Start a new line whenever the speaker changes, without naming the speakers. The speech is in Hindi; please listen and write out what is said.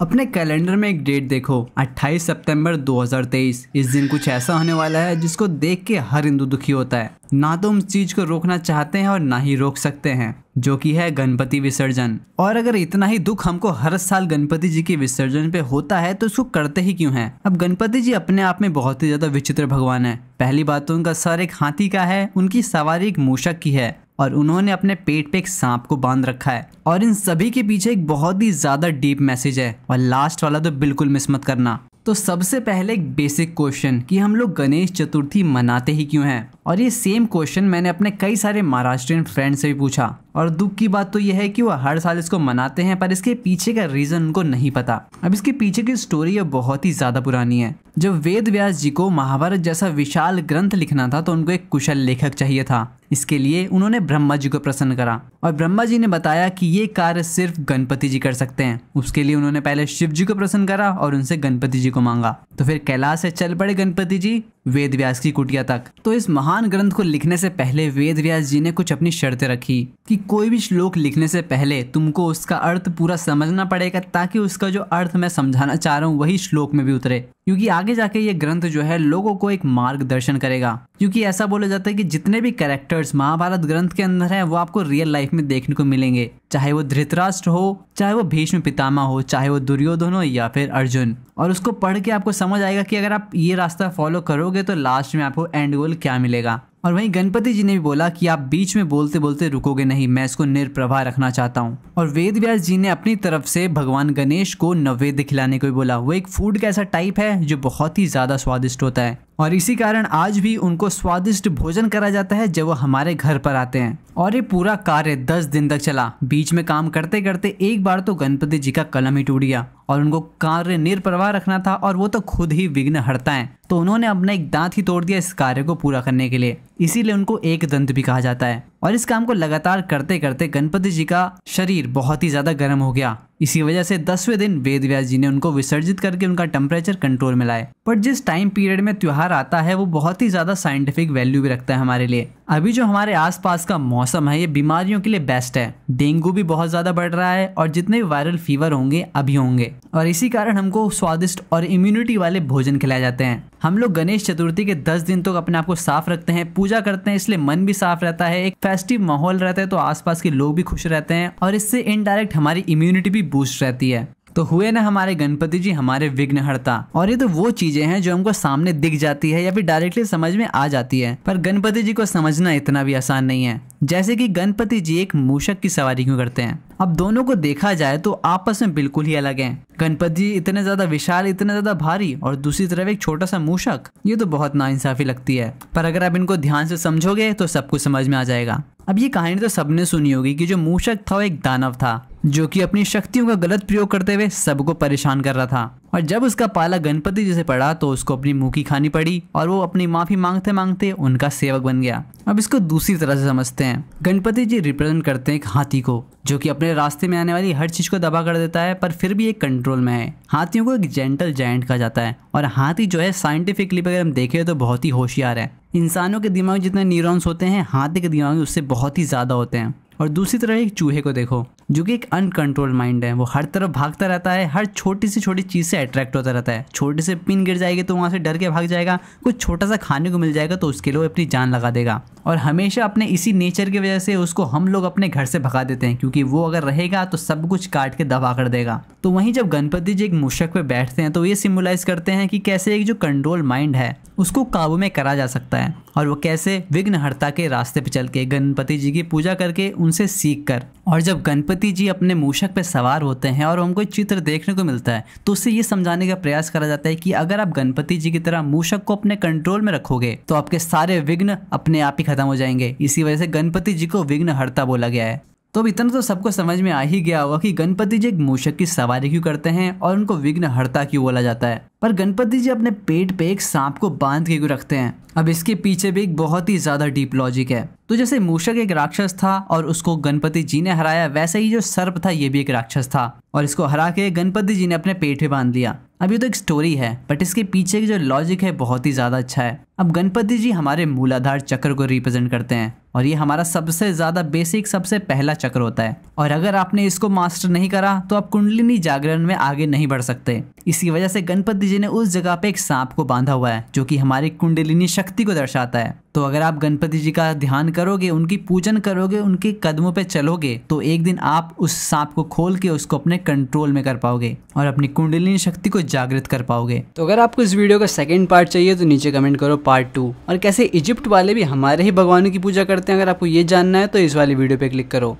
अपने कैलेंडर में एक डेट देखो 28 सितंबर 2023 इस दिन कुछ ऐसा होने वाला है जिसको देख के हर हिंदू दुखी होता है ना तो हम चीज को रोकना चाहते हैं और ना ही रोक सकते हैं जो कि है गणपति विसर्जन और अगर इतना ही दुख हमको हर साल गणपति जी के विसर्जन पे होता है तो इसको करते ही क्यों है अब गणपति जी अपने आप में बहुत ही ज्यादा विचित्र भगवान है पहली बात तो उनका सर एक हाथी का है उनकी सवारी एक मूषक की है और उन्होंने अपने पेट पे एक सांप को बांध रखा है और इन सभी के पीछे एक बहुत ही ज़्यादा डीप मैसेज है और लास्ट वाला तो बिल्कुल मिस मत करना तो सबसे पहले एक बेसिक क्वेश्चन कि हम लोग गणेश चतुर्थी मनाते ही क्यों हैं और ये सेम क्वेश्चन मैंने अपने कई सारे महाराष्ट्रियन फ्रेंड से भी पूछा और दुख की बात तो यह है कि वह हर साल इसको मनाते हैं पर इसके पीछे का रीज़न उनको नहीं पता अब इसके पीछे की स्टोरी अब बहुत ही ज़्यादा पुरानी है जब वेद व्यास जी को महाभारत जैसा विशाल ग्रंथ लिखना था तो उनको एक कुशल लेखक चाहिए था इसके लिए उन्होंने ब्रह्मा जी को प्रसन्न करा और ब्रह्मा जी ने बताया कि ये कार्य सिर्फ गणपति जी कर सकते हैं उसके लिए उन्होंने पहले शिव जी को प्रसन्न करा और उनसे गणपति जी को मांगा तो फिर कैलाश से चल पड़े गणपति जी वेद व्यास की कुटिया तक तो इस महान ग्रंथ को लिखने से पहले वेद व्यास जी ने कुछ अपनी शर्तें रखी कि कोई भी श्लोक लिखने से पहले तुमको उसका अर्थ पूरा समझना पड़ेगा ताकि उसका जो अर्थ मैं समझाना चाह रहा हूँ वही श्लोक में भी उतरे क्योंकि आगे जाके ये ग्रंथ जो है लोगों को एक मार्गदर्शन करेगा क्योंकि ऐसा बोला जाता है कि जितने भी कैरेक्टर्स महाभारत ग्रंथ के अंदर हैं वो आपको रियल लाइफ में देखने को मिलेंगे चाहे वो धृतराष्ट्र हो चाहे वो भीष्म पितामा हो चाहे वो दुर्योधन हो या फिर अर्जुन और उसको पढ़ के आपको समझ आएगा कि अगर आप ये रास्ता फॉलो करोगे तो लास्ट में आपको एंड गोल क्या मिलेगा और वहीं गणपति जी ने भी बोला कि आप बीच में बोलते बोलते रुकोगे नहीं मैं इसको निरप्रभा रखना चाहता हूँ और वेद व्यास जी ने अपनी तरफ से भगवान गणेश को नवेद्य खिलाने को भी बोला वो एक फूड का ऐसा टाइप है जो बहुत ही ज़्यादा स्वादिष्ट होता है और इसी कारण आज भी उनको स्वादिष्ट भोजन करा जाता है जब वो हमारे घर पर आते हैं और ये पूरा कार्य दस दिन तक चला बीच में काम करते करते एक बार तो गणपति जी का कलम ही टूट गया और उनको कार्य निरप्रवाह रखना था और वो तो खुद ही विघ्न हटता है तो उन्होंने अपना एक दांत ही तोड़ दिया इस कार्य को पूरा करने के लिए इसीलिए उनको एक दंत भी कहा जाता है और इस काम को लगातार करते करते गणपति जी का शरीर बहुत ही ज़्यादा गर्म हो गया इसी वजह से दसवें दिन वेद व्यास जी ने उनको विसर्जित करके उनका टेम्परेचर कंट्रोल में लाए पर जिस टाइम पीरियड में त्योहार आता है वो बहुत ही ज़्यादा साइंटिफिक वैल्यू भी रखता है हमारे लिए अभी जो हमारे आसपास का मौसम है ये बीमारियों के लिए बेस्ट है डेंगू भी बहुत ज़्यादा बढ़ रहा है और जितने भी वायरल फीवर होंगे अभी होंगे और इसी कारण हमको स्वादिष्ट और इम्यूनिटी वाले भोजन खिलाए जाते हैं हम लोग गणेश चतुर्थी के दस दिन तक तो अपने आप को साफ रखते हैं पूजा करते हैं इसलिए मन भी साफ रहता है एक फेस्टिव माहौल रहता है तो आसपास के लोग भी खुश रहते हैं और इससे इनडायरेक्ट हमारी इम्यूनिटी भी बूस्ट रहती है तो हुए ना हमारे गणपति जी हमारे विघ्नहर्ता और ये तो वो चीजें हैं जो हमको सामने दिख जाती है या फिर डायरेक्टली समझ में आ जाती है पर गणपति जी को समझना इतना भी आसान नहीं है जैसे कि गणपति जी एक मूषक की सवारी क्यों करते हैं अब दोनों को देखा जाए तो आपस में बिल्कुल ही अलग हैं गणपति जी इतने ज्यादा विशाल इतने ज्यादा भारी और दूसरी तरफ एक छोटा सा मूषक ये तो बहुत नाइंसाफी लगती है पर अगर आप इनको ध्यान से समझोगे तो सब कुछ समझ में आ जाएगा अब ये कहानी तो सबने सुनी होगी कि जो मूषक था वो एक दानव था जो कि अपनी शक्तियों का गलत प्रयोग करते हुए सबको परेशान कर रहा था और जब उसका पाला गणपति जी से पड़ा तो उसको अपनी मुँह की खानी पड़ी और वो अपनी माफी मांगते मांगते उनका सेवक बन गया अब इसको दूसरी तरह से समझते हैं गणपति जी रिप्रेजेंट करते हैं एक हाथी को जो कि अपने रास्ते में आने वाली हर चीज को दबा कर देता है पर फिर भी एक कंट्रोल में है हाथियों को एक जेंटल जायंट कहा जाता है और हाथी जो है साइंटिफिकली अगर हम देखें तो बहुत ही होशियार है इंसानों के दिमाग जितने न्यूरॉन्स होते हैं हाथी के दिमाग उससे बहुत ही ज़्यादा होते हैं और दूसरी तरह एक चूहे को देखो जो कि एक अनकंट्रोल माइंड है वो हर तरफ भागता रहता है हर छोटी से छोटी चीज़ से अट्रैक्ट होता रहता है छोटे से पिन गिर जाएगी तो वहाँ से डर के भाग जाएगा कुछ छोटा सा खाने को मिल जाएगा तो उसके लिए अपनी जान लगा देगा और हमेशा अपने इसी नेचर की वजह से उसको हम लोग अपने घर से भगा देते हैं क्योंकि वो अगर रहेगा तो सब कुछ काट के दबा कर देगा तो वहीं जब गणपति जी एक मूषक पे बैठते हैं तो ये सिम्बुलाइज करते हैं कि कैसे एक जो कंट्रोल माइंड है उसको काबू में करा जा सकता है और वो कैसे विघ्नहर्ता के रास्ते पे चल के गणपति जी की पूजा करके उनसे सीख कर और जब गणपति जी अपने मूषक पे सवार होते हैं और उनको चित्र देखने को मिलता है तो उससे ये समझाने का प्रयास करा जाता है कि अगर आप गणपति जी की तरह मूषक को अपने कंट्रोल में रखोगे तो आपके सारे विघ्न अपने आप ही खत्म हो जाएंगे इसी वजह से गणपति जी को विघ्न हड़ता बोला गया है तो अब इतना तो सबको समझ में आ ही गया होगा कि गणपति जी एक मूषक की सवारी क्यों करते हैं और उनको विघ्न हरता क्यों बोला जाता है पर गणपति जी अपने पेट पे एक सांप को बांध के क्यों रखते हैं अब इसके पीछे भी एक बहुत ही ज्यादा डीप लॉजिक है तो जैसे मूषक एक राक्षस था और उसको गणपति जी ने हराया वैसे ही जो सर्प था ये भी एक राक्षस था और इसको हरा के गणपति जी ने अपने पेट पे बांध लिया अब ये तो एक स्टोरी है बट इसके पीछे की जो लॉजिक है बहुत ही ज्यादा अच्छा है अब गणपति जी हमारे मूलाधार चक्र को रिप्रेजेंट करते हैं और ये हमारा सबसे ज़्यादा बेसिक सबसे पहला चक्र होता है और अगर आपने इसको मास्टर नहीं करा तो आप कुंडलिनी जागरण में आगे नहीं बढ़ सकते इसी वजह से गणपति जी ने उस जगह पे एक सांप को बांधा हुआ है जो कि हमारी कुंडलिनी शक्ति को दर्शाता है तो अगर आप गणपति जी का ध्यान करोगे उनकी पूजन करोगे उनके कदमों पे चलोगे तो एक दिन आप उस सांप को खोल के उसको अपने कंट्रोल में कर पाओगे और अपनी कुंडलिनी शक्ति को जागृत कर पाओगे तो अगर आपको इस वीडियो का सेकेंड पार्ट चाहिए तो नीचे कमेंट करो पार्ट टू और कैसे इजिप्ट वाले भी हमारे ही भगवानों की पूजा करते सकते हैं अगर आपको ये जानना है तो इस वाली वीडियो पे क्लिक करो